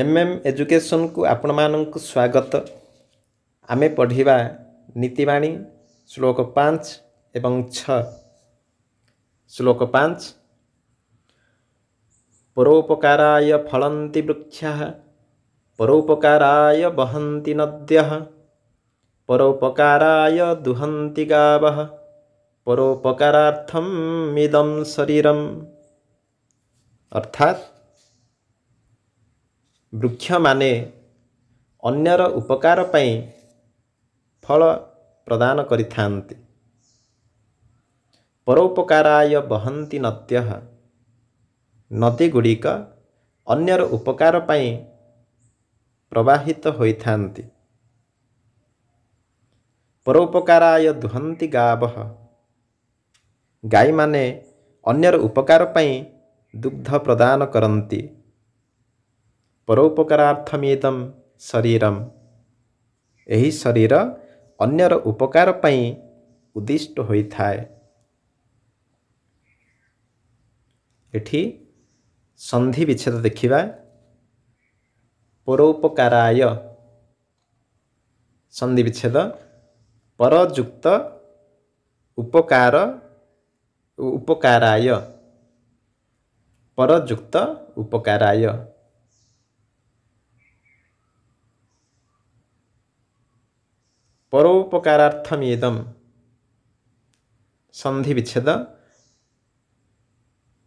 M M education को आपण मान स्वागत आम पढ़ा नीतिवाणी श्लोक पांच एवं छ्लोक पांच परोपकाराय फलती वृक्षा परोपकाराय बहती नद्य परोपकाराय दुहती गाव परोपकाराथम इदम शरीरम अर्थात ବୃକ୍ଷମାନେ ଅନ୍ୟର ଉପକାର ପାଇଁ ଫଳ ପ୍ରଦାନ କରିଥାନ୍ତି ପରୋପକାରାୟ ବହନ୍ତି ନତ୍ୟ ନଦୀଗୁଡ଼ିକ ଅନ୍ୟର ଉପକାର ପାଇଁ ପ୍ରବାହିତ ହୋଇଥାନ୍ତି ପରୋପକାରାୟ ଦୁହନ୍ତି ଗାବହ ଗାଈମାନେ ଅନ୍ୟର ଉପକାର ପାଇଁ ଦୁଗ୍ଧ ପ୍ରଦାନ କରନ୍ତି ପରୋପକାରାର୍ଥମେତମ୍ ଶରୀରମ୍ ଏହି ଶରୀର ଅନ୍ୟର ଉପକାର ପାଇଁ ଉଦ୍ଦିଷ୍ଟ ହୋଇଥାଏ ଏଠି ସନ୍ଧି ବିଚ୍ଛେଦ ଦେଖିବା ପରୋପକାରାୟ ସନ୍ଧି ବିଚ୍ଛେଦ ପରଯୁକ୍ତ ଉପକାର ଉପକାରାୟ ପରଯୁକ୍ତ ଉପକାରାୟ পরোপকারার্থমেদম সন্ধি বিচ্ছেদ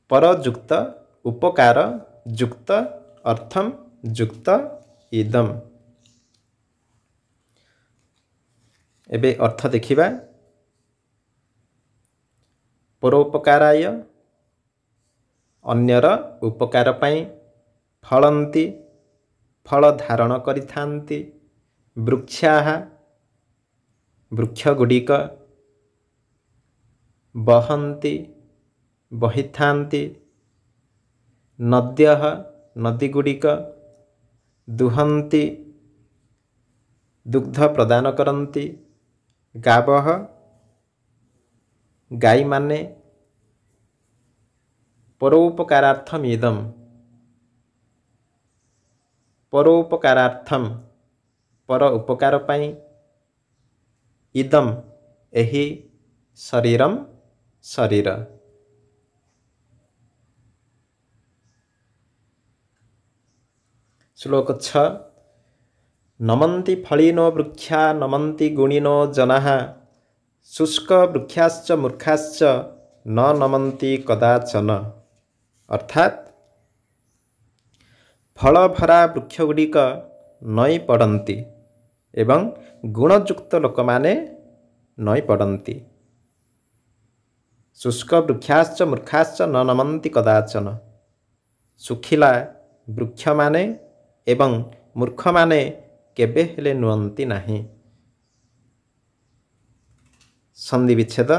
পরযুক্ত উপকার যুক্ত অর্থম যুক্ত ইদম এবে অর্থ দেখিবা পরোপকারায় ଅନ୍ୟର ଉପକାର ପାଇଁ ଫଳନ୍ତି ଫଳ ଧାରଣ କରିଥାନ୍ତି ବୃକ୍ଷାହା वृक्षगुड़िक बहती बही था नद्य नदीगुड़िक दुहती दुग्ध प्रदान करती गाव गाई मैने परोपकाराथम इदम परोपकाराथम पर उपकार इदम यही शरीरम शरीर श्लोक छ नमन्ति फलिनो वृक्षा नमन्ति गुणिनो जनाः शुष्कवृक्षाश्च मूर्खाश्च न नमन्ति कदाचन अर्थात् ଫଳ ଭରା ବୃକ୍ଷଗୁଡ଼ିକ ନଈ ପଡ଼ନ୍ତି गुणयुक्त लोके नै पडान्ति शुक वृक्षाश्च मूर्खाश्च न सुखिला कदाच न मूर्ख वृक्ष मेम् मूर्खा केवे नुहन्ति संधि विच्छेद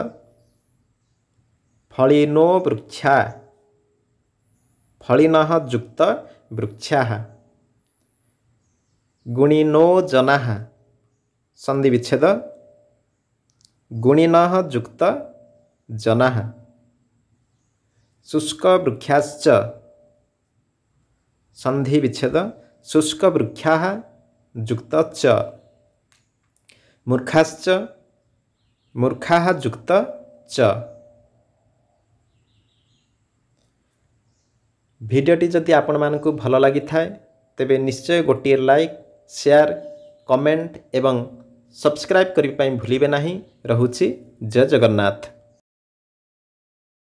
फलिनो वृक्षा फलिनय जुक्त वृक्षा गुणिनो जनाह संधि विच्छेद गुणिना जुक्त जनाह शुष्क वृक्षाश्च संधि विच्छेद शुष्क वृक्षाः च, मूर्खाश्च मूर्खाः युक्त च भिडियोटि जति आपन मानकु भलो लागी थाए तबे निश्चय गोटिए लाइक शेयर कमेंट एवं सब्सक्राइब करने भूलना ही रुचि जय जगन्नाथ